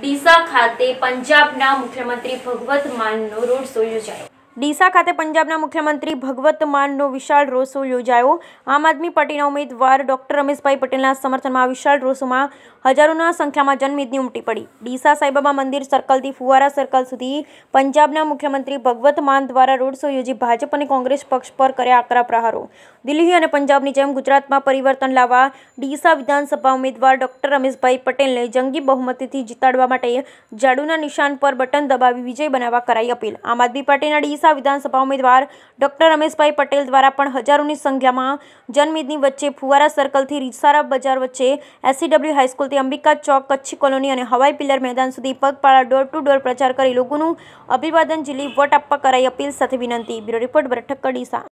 ડીસા ખાતે પંજાબના મુખ્યમંત્રી ભગવત માનનો રોડ શો યોજાયો ડીસા ખાતે પંજાબના મુખ્યમંત્રી ભગવત માનનો વિશાળ રોડ શો યોજાયો આમ આદમી પાર્ટીના ઉમેદવાર ડોક્ટર રમેશભાઈ પટેલના સમર્થનમાં વિશાળ રોડ શોમાં હજારોના સંખ્યામાં જનમેદની ઉમટી પડી ડીસા સાંઈબાબા મંદિર સર્કલથી ફુવારા સર્કલ સુધી પંજાબના મુખ્યમંત્રી ભગવત માન દ્વારા રોડ શો યોજી ભાજપ અને કોંગ્રેસ પક્ષ પર કર્યા આકરા પ્રહારો દિલ્હી અને પંજાબની જેમ ગુજરાતમાં પરિવર્તન લાવવા ડીસા વિધાનસભા ઉમેદવાર ડોક્ટર રમેશભાઈ પટેલને જંગી બહુમતીથી જીતાડવા માટે જાડુના નિશાન પર બટન દબાવી વિજય બનાવવા કરાઈ અપીલ આમ આદમી પાર્ટીના ડીસા વિધાનસભા ઉમેદવાર ડોક્ટર રમેશભાઈ પટેલ દ્વારા પણ હજારોની સંખ્યામાં જનમેદની વચ્ચે ફુવારા સર્કલથી રીસારા બજાર વચ્ચે એસસીડબ્લ્યુ હાઈસ્કૂલ સુધી અંબિકા ચોક કચ્છી કોલોની અને હવાઈ પિલર મેદાન સુધી પગપાળા ડોર ટુ ડોર પ્રચાર કરી લોકોનું અભિવાદન ઝીલી વોટ આપવા કરાઈ અપીલ સાથે વિનંતી બ્યુરો રિપોર્ટ ઠક્કર ડીસા